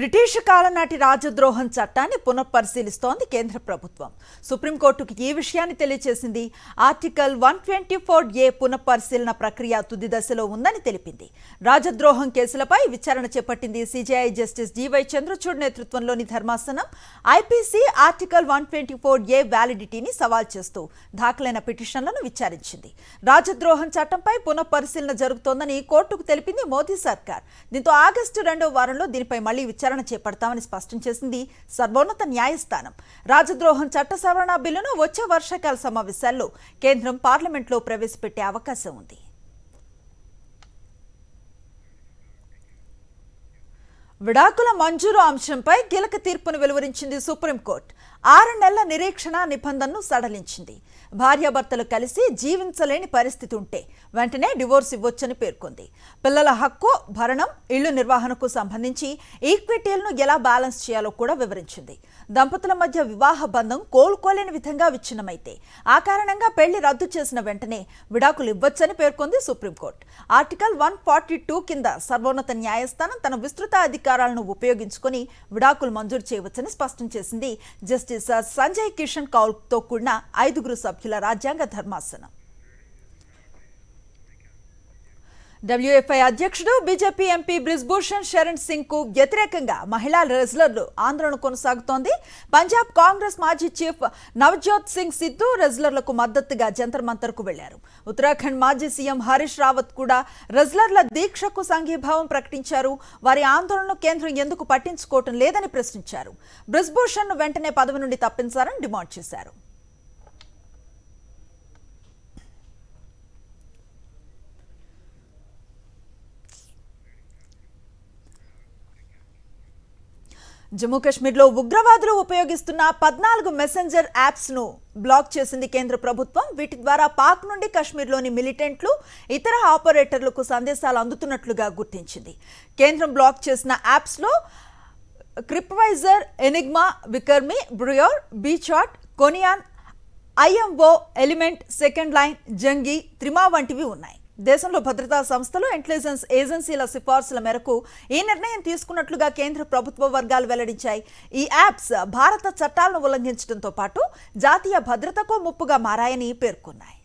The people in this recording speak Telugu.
బ్రిటిష్ కాలం నాటి రాజద్రోహం చట్టాన్ని పునఃపరిశీలిస్తోంది కేంద్ర ప్రభుత్వం సుప్రీంకోర్టుకు ఈ విషయాన్ని తెలియజేసింది article one twenty four A పునఃపరిశీలన ప్రక్రియ తుది దశలో ఉందని తెలిపింది రాజద్రోహం కేసులపై విచారణ చేపట్టింది సిజేఐ జస్టిస్ డివై చంద్రచూడ్ నేతృత్వంలోని ధర్మాసనం IPC article one twenty four A వ్యాలిడిటీని సవాల్ చేస్తూ దాఖలైన పిటిషన్లను విచారించింది రాజద్రోహం చట్టంపై పునఃపరిశీలన జరుగుతోందని కోర్టుకు తెలిపింది మోదీ సర్కార్ దీంతో ఆగస్టు రెండో వారంలో దీనిపై మళ్లీ విచారణ విచారణ చేపడతామని స్పష్టం చేసింది సర్వోన్నత న్యాయస్థానం రాజద్రోహం చట్ట సవరణ బిల్లును వచ్చే వర్షాకాల సమావేశాల్లో కేంద్రం పార్లమెంట్లో ప్రవేశపెట్టే అవకాశం ఉంది విడాకుల మంజూరు అంశంపై కీలక తీర్పును వెలువరించింది సుప్రీంకోర్టు ఆరు నెలల నిరీక్షణ నిబంధనను సడలించింది భార్యాభర్తలు కలిసి జీవించలేని పరిస్థితి ఉంటే వెంటనే డివోర్స్ ఇవ్వొచ్చని పేర్కొంది పిల్లల హక్కు భరణం ఇళ్లు నిర్వహణకు సంబంధించి ఈక్విటీలను ఎలా బ్యాలెన్స్ చేయాలో కూడా వివరించింది దంపతుల మధ్య వివాహ బంధం కోలుకోలేని విధంగా విచ్ఛిన్నమైతే ఆ కారణంగా పెళ్లి రద్దు చేసిన వెంటనే విడాకులు ఇవ్వొచ్చని పేర్కొంది supreme court article one forty two కింద సర్వోన్నత న్యాయస్థానం తన విస్తృత అధికారాలను ఉపయోగించుకుని విడాకులు మంజూరు చేయవచ్చని స్పష్టం చేసింది జస్టిస్ జస్టిస్ సంజయ్ కిషన్ కౌల్తో కూడిన ఐదుగురు సభ్యుల రాజ్యాంగ ధర్మాసనం డబ్ల్యూఎఫ్ఐ అధ్యక్షుడు బీజేపీ ఎంపీ బ్రిజ్భూషణ్ శరణ్ సింగ్ కు వ్యతిరేకంగా మహిళా రెజ్లర్లు ఆందోళన కొనసాగుతోంది పంజాబ్ కాంగ్రెస్ మాజీ చీఫ్ నవజోత్ సింగ్ సిద్ధు రెజ్లర్లకు మద్దతుగా జంతర్ మంతర్ కు వెళ్లారు ఉత్తరాఖండ్ మాజీ సీఎం హరీష్ రావత్ కూడా రెజ్లర్ల దీక్షకు సంఘీభావం ప్రకటించారు వారి ఆందోళనను కేంద్రం ఎందుకు పట్టించుకోవటం లేదని ప్రశ్నించారు బ్రిజ్భూషణ్ వెంటనే పదవి నుండి తప్పించాలని డిమాండ్ చేశారు జమ్మూ కాశ్మీర్లో ఉగ్రవాదులు ఉపయోగిస్తున్న పద్నాలుగు మెసెంజర్ యాప్స్ను బ్లాక్ చేసింది కేంద్ర ప్రభుత్వం వీటి ద్వారా పాక్ నుండి కాశ్మీర్లోని మిలిటెంట్లు ఇతర ఆపరేటర్లకు సందేశాలు అందుతున్నట్లుగా గుర్తించింది కేంద్రం బ్లాక్ చేసిన యాప్స్లో Crypviser Enigma Wickrme Briar BeeChat Conion IMO Element second line Zangi Threema వంటివి ఉన్నాయి దేశంలో భద్రతా సంస్థలు ఇంటెలిజెన్స్ ఏజెన్సీల సిఫార్సుల మేరకు ఈ నిర్ణయం తీసుకున్నట్లుగా కేంద్ర ప్రభుత్వ వర్గాలు వెల్లడించాయి ఈ యాప్స్ భారత చట్టాలను ఉల్లంఘించడంతో పాటు జాతీయ భద్రతకు ముప్పుగా మారాయని పేర్కొన్నాయి